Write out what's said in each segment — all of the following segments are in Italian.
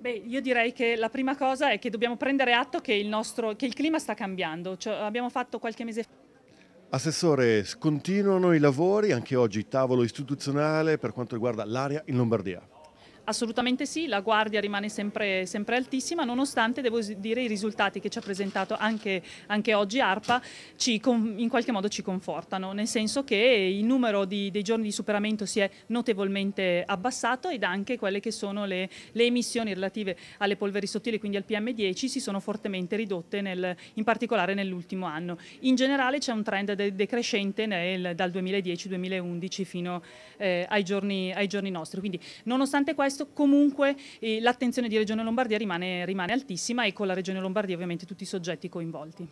Beh, io direi che la prima cosa è che dobbiamo prendere atto che il, nostro, che il clima sta cambiando. Cioè, abbiamo fatto qualche mese fa. Assessore, continuano i lavori, anche oggi tavolo istituzionale per quanto riguarda l'area in Lombardia. Assolutamente sì, la guardia rimane sempre, sempre altissima, nonostante devo dire i risultati che ci ha presentato anche, anche oggi ARPA ci, in qualche modo ci confortano, nel senso che il numero di, dei giorni di superamento si è notevolmente abbassato ed anche quelle che sono le, le emissioni relative alle polveri sottili, quindi al PM10, si sono fortemente ridotte nel, in particolare nell'ultimo anno. In generale c'è un trend decrescente nel, dal 2010-2011 fino eh, ai, giorni, ai giorni nostri, quindi nonostante questo questo comunque eh, l'attenzione di Regione Lombardia rimane, rimane, altissima e con la Regione Lombardia ovviamente tutti i soggetti coinvolti.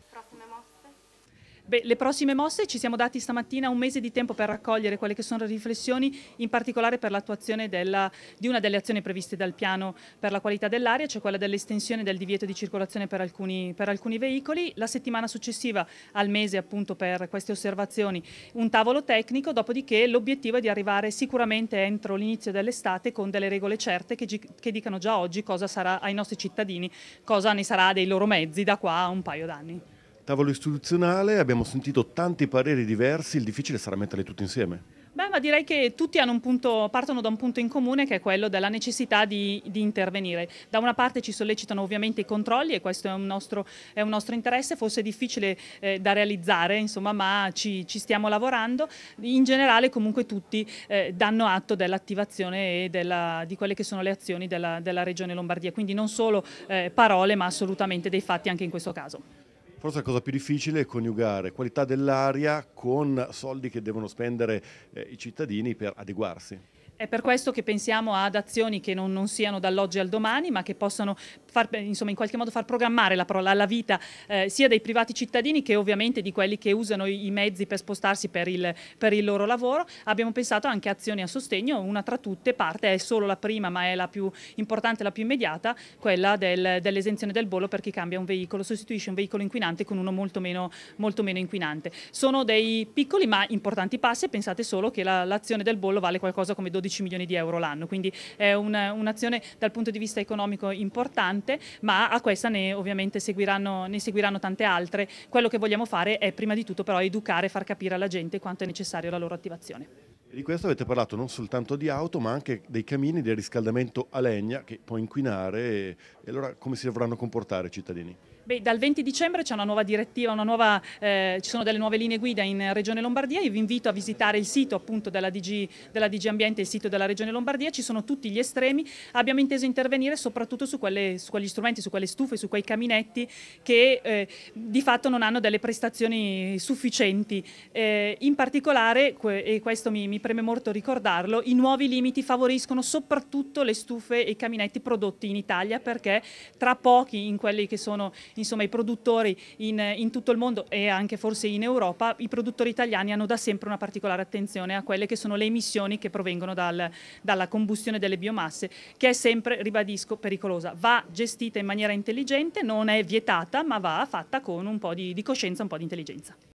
Beh, le prossime mosse ci siamo dati stamattina un mese di tempo per raccogliere quelle che sono le riflessioni, in particolare per l'attuazione di una delle azioni previste dal piano per la qualità dell'aria, cioè quella dell'estensione del divieto di circolazione per alcuni, per alcuni, veicoli. La settimana successiva al mese appunto per queste osservazioni un tavolo tecnico, dopodiché l'obiettivo è di arrivare sicuramente entro l'inizio dell'estate con delle regole certe che, che dicano già oggi cosa sarà ai nostri cittadini, cosa ne sarà dei loro mezzi da qua a un paio d'anni. Tavolo istituzionale, abbiamo sentito tanti pareri diversi, il difficile sarà metterli tutti insieme. Beh, ma direi che tutti punto, partono da un punto in comune che è quello della necessità di, di, intervenire. Da una parte ci sollecitano ovviamente i controlli e questo è un nostro, è un nostro interesse, forse difficile eh, da realizzare, insomma, ma ci, ci, stiamo lavorando. In generale comunque tutti eh, danno atto dell'attivazione e della, di quelle che sono le azioni della, della Regione Lombardia, quindi non solo eh, parole ma assolutamente dei fatti anche in questo caso. Forse la cosa più difficile è coniugare qualità dell'aria con soldi che devono spendere eh, i cittadini per adeguarsi. È per questo che pensiamo ad azioni che non, non siano dall'oggi al domani, ma che possano far, insomma, in qualche modo far programmare la, parola, la vita eh, sia dei privati cittadini che ovviamente di quelli che usano i, mezzi per spostarsi per il, per il, loro lavoro. Abbiamo pensato anche a azioni a sostegno, una tra tutte parte è solo la prima, ma è la più importante, la più immediata, quella del, dell'esenzione del bollo per chi cambia un veicolo, sostituisce un veicolo inquinante con uno molto meno, molto meno inquinante. Sono dei piccoli ma importanti passi, e pensate solo che l'azione del bollo vale qualcosa come 12 12 milioni di euro l'anno, quindi è un'azione dal punto di vista economico importante, ma a questa ne ovviamente seguiranno, ne seguiranno tante altre. Quello che vogliamo fare è prima di tutto però educare, far capire alla gente quanto è necessaria la loro attivazione. Di questo avete parlato non soltanto di auto ma anche dei camini del riscaldamento a legna che può inquinare e allora come si dovranno comportare i cittadini? Beh, dal 20 dicembre c'è una nuova direttiva, una nuova, eh, ci sono delle nuove linee guida in Regione Lombardia. Io vi invito a visitare il sito appunto della DG, della DG Ambiente, il sito della Regione Lombardia. Ci sono tutti gli estremi. Abbiamo inteso intervenire soprattutto su, quelle, su quegli strumenti, su quelle stufe, su quei caminetti che eh, di fatto non hanno delle prestazioni sufficienti. Eh, in particolare, e questo mi, mi preme molto ricordarlo, i nuovi limiti favoriscono soprattutto le stufe e i caminetti prodotti in Italia perché tra pochi in quelli che sono insomma i produttori in, in tutto il mondo e anche forse in Europa, i produttori italiani hanno da sempre una particolare attenzione a quelle che sono le emissioni che provengono dal, dalla combustione delle biomasse, che è sempre, ribadisco, pericolosa. Va gestita in maniera intelligente, non è vietata, ma va fatta con un po' di, di coscienza, un po' di intelligenza.